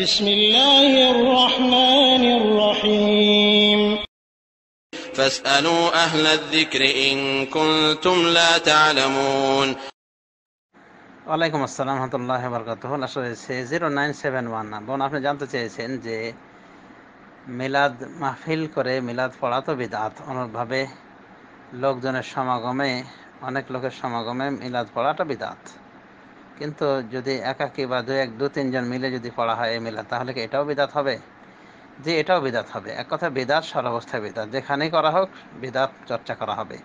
بسم الله الرحمن الرحيم فاسألوا أهل الذكر إن كنتم لا تعلمون ওয়ালাইকুম আসসালাম রহমতুল্লাহ বরকাত আসলে জিরো নাইন সেভেন ওয়ান বোন আপনি জানতে চেয়েছেন যে মিলাদ মাহফিল করে মিলাদ পড়া তো বিদাত অনুরূপভাবে লোকজনের সমাগমে অনেক লোকের সমাগমে মিলাদ পড়াটা বিদাত কিন্তু যদি একাকি বা দু এক দু তিনজন মিলে যদি পড়া হয় এই মিলা তাহলে কি এটাও বিদাত হবে যে এটাও বিদাত হবে এক কথা বেদাত সর্বাবস্থায় বেদাত যেখানেই করা হোক বেদাত চর্চা করা হবে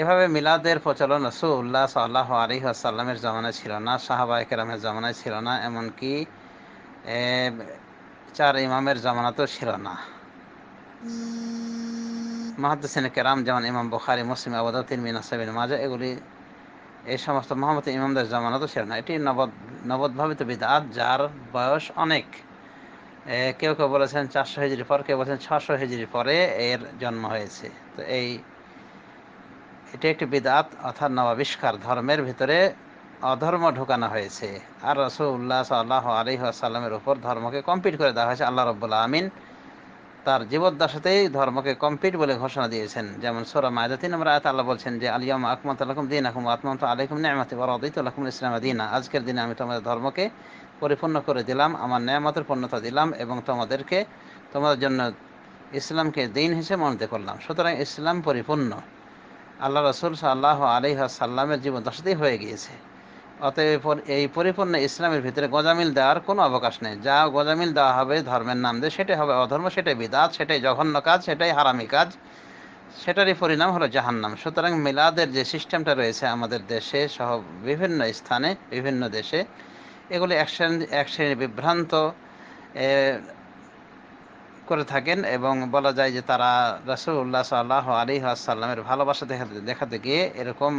এভাবে মিলাদের প্রচলন রসুল্লাহ সাল্লাহ আলী আসাল্লামের জমানায় ছিল না সাহাবা একরামের জমানায় ছিল না এমনকি চার ইমামের জমানাতেও ছিল না মাহাদ্দিন কেরাম যেমন ইমাম বুখারি মুসলিম আবাদ তিন মিনাসাবিন মাজা এগুলি এই সমস্ত মোহাম্মদ ইমামদের জামানত তো না এটি নবদ নবদ্ভাবিত বিদাত যার বয়স অনেক কেউ কেউ বলেছেন চারশো হেজির পর কেউ বলেছেন ছশো হেজির পরে এর জন্ম হয়েছে তো এই এটি একটি বিদাত অর্থাৎ নবাবিষ্কার ধর্মের ভিতরে অধর্ম ঢুকানো হয়েছে আর রসুল্লাহ সাল্লাহ আলহি আসাল্লামের উপর ধর্মকে কমপ্লিট করে দেওয়া হয়েছে আল্লাহ রব্বুল্লা আমিন তার সাথে ধর্মকে কমপ্লিট বলে ঘোষণা দিয়েছেন যেমন সোরা মায়দা তিন নম্বর আয়াত আল্লাহ বলছেন যে আলিয়াম আকমত আলকুম দিন আহম আত্মন্ত আলিকুম নেমাতে বরদিত আলকুম ইসলাম দিন আজকের দিনে আমি তোমাদের ধর্মকে পরিপূর্ণ করে দিলাম আমার নেয়ামতের পূর্ণতা দিলাম এবং তোমাদেরকে তোমাদের জন্য ইসলামকে দিন হিসেবে মনোনীত করলাম সুতরাং ইসলাম পরিপূর্ণ আল্লাহ রসুল সাল্লাহ আলিহা সাল্লামের জীবন দশাতেই হয়ে গিয়েছে অতএব এই পরিপূর্ণ ইসলামের ভিতরে গজামিল দেওয়ার কোনো অবকাশ নেই যা গজামিল দেওয়া হবে ধর্মের নাম দিয়ে সেটাই হবে অধর্ম সেটাই বিদাত সেটাই জঘন্য কাজ সেটাই হারামি কাজ সেটারই পরিণাম হলো জাহান্নাম সুতরাং মিলাদের যে সিস্টেমটা রয়েছে আমাদের দেশে সহ বিভিন্ন স্থানে বিভিন্ন দেশে এগুলি এক শ্রেণীর বিভ্রান্ত করে থাকেন এবং বলা যায় যে তারা রাসুল্লাহ সাল্লাহ আলী আসাল্লামের ভালোবাসা দেখাতে দেখাতে গিয়ে এরকম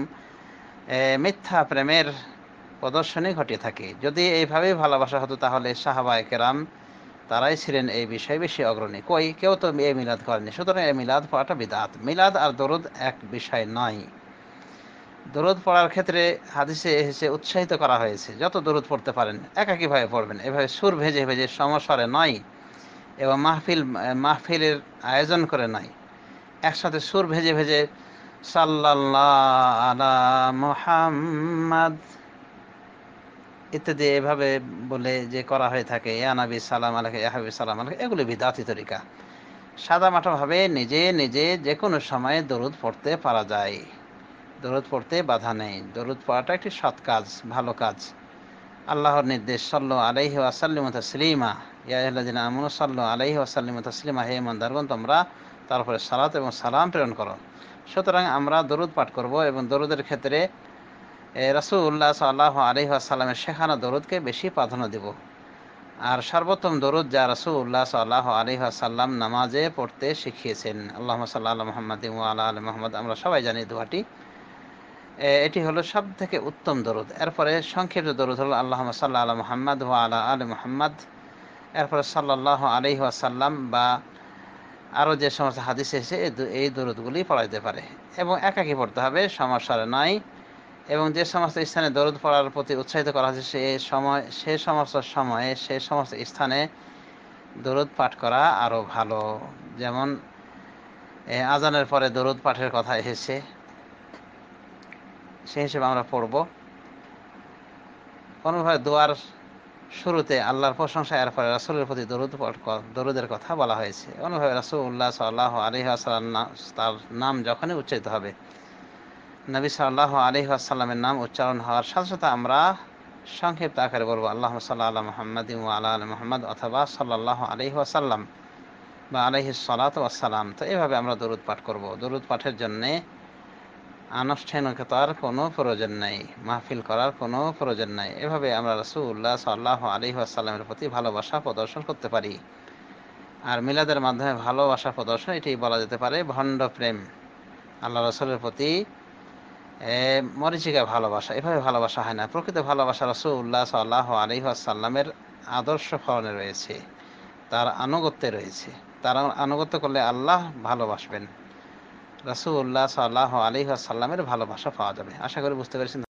মিথ্যা প্রেমের প্রদর্শনী ঘটে থাকে যদি এইভাবেই ভালোবাসা হতো তাহলে সাহাবায় কেরাম তারাই ছিলেন এই বিষয়ে বেশি অগ্রণী কই কেউ তো এ মিলাদ করেনি সুতরাং এ মিলাদ পড়াটা বিদাত মিলাদ আর দরুদ এক বিষয় নয় দরুদ পড়ার ক্ষেত্রে হাদিসে এসে উৎসাহিত করা হয়েছে যত দরুদ পড়তে পারেন একাকীভাবে পড়বেন এভাবে সুর ভেজে ভেজে সমস্যারে নয় এবং মাহফিল মাহফিলের আয়োজন করে নয় একসাথে সুর ভেজে ভেজে সাল্লাল্লাহ আলা মোহাম্মদ ইত্যাদি এভাবে বলে যে করা হয়ে থাকে আনাবি সালাম আলহে ইয়াহাবি সালাম আলহে এগুলো বিদাতি তরিকা সাদামাটাভাবে নিজে নিজে যে কোনো সময়ে দরুদ পড়তে পারা যায় দরুদ পড়তে বাধা নেই দরুদ পড়াটা একটি সৎ কাজ ভালো কাজ আল্লাহর নির্দেশ সাল্ল আলাইহি ওয়াসাল্লিম তসলিমা ইয়াহদিন আমন সাল্ল আলাইহি ওয়াসাল্লিম তসলিমা হে মন্দারগণ তোমরা তারপরে সালাত এবং সালাম প্রেরণ করো সুতরাং আমরা দরুদ পাঠ করব এবং দরুদের ক্ষেত্রে রসুল্লাহ সাল্লাহ আলহি আসাল্লামের শেখানো দরুদকে বেশি প্রাধান্য দেব আর সর্বোত্তম দরুদ যা রসুল্লাহ সাল্লাহ আলহি আসাল্লাম নামাজে পড়তে শিখিয়েছেন আল্লাহ সাল্লাহ মোহাম্মদ আল্লাহ আল মোহাম্মদ আমরা সবাই জানি দোয়াটি এটি হলো সব থেকে উত্তম দরুদ এরপরে সংক্ষিপ্ত দরুদ হলো আল্লাহ সাল্লাহ আল মোহাম্মদ ও আল্লাহ আল মোহাম্মদ এরপরে সাল্লাহ আলহি আসাল্লাম বা আরও যে সমস্ত হাদিস এসে এই দরুদগুলি পড়াইতে পারে এবং একাকি পড়তে হবে সমস্যা নয় এবং যে সমস্ত স্থানে দরদ পড়ার প্রতি উৎসাহিত করা হয়েছে সে সময় সে সমস্ত সময়ে সে সমস্ত স্থানে দরদ পাঠ করা আরও ভালো যেমন আজানের পরে দরদ পাঠের কথা এসেছে সেই হিসেবে আমরা পড়ব কোনোভাবে দোয়ার শুরুতে আল্লাহর প্রশংসা এর পরে রাসুলের প্রতি দরুদ পাঠ দরুদের কথা বলা হয়েছে অনুভাবে রাসুল্লাহ সাল্লাহ আলহ তার নাম যখনই উচ্চারিত হবে নবী সাল্লাহ আলহি আসাল্লামের নাম উচ্চারণ হওয়ার সাথে সাথে আমরা সংক্ষিপ্ত আকারে বলবো আল্লাহ সাল্লাহ আল মোহাম্মদ আল্লাহ আল মোহাম্মদ অথবা সাল্লাহ আলহি আসাল্লাম বা আলহি সালাত আসসালাম তো এভাবে আমরা দরুদ পাঠ করব দরুদ পাঠের জন্যে আনুষ্ঠানিকতার কোনো প্রয়োজন নাই মাহফিল করার কোনো প্রয়োজন নাই এভাবে আমরা রসুল্লাহ সাল্লাহ আলহি আসাল্লামের প্রতি ভালোবাসা প্রদর্শন করতে পারি আর মিলাদের মাধ্যমে ভালোবাসা প্রদর্শন এটি বলা যেতে পারে ভণ্ড প্রেম আল্লাহ রসুলের প্রতি মরিচিকা ভালোবাসা এভাবে ভালোবাসা হয় না প্রকৃত ভালোবাসা রসুল্লাহ সাল্লাহ আলি আসাল্লামের আদর্শ ফলনে রয়েছে তার আনুগত্যে রয়েছে তার আনুগত্য করলে আল্লাহ ভালোবাসবেন রসুল্লাহ সাল্লাহ আলি আসাল্লামের ভালোবাসা পাওয়া যাবে আশা করি বুঝতে পেরেছেন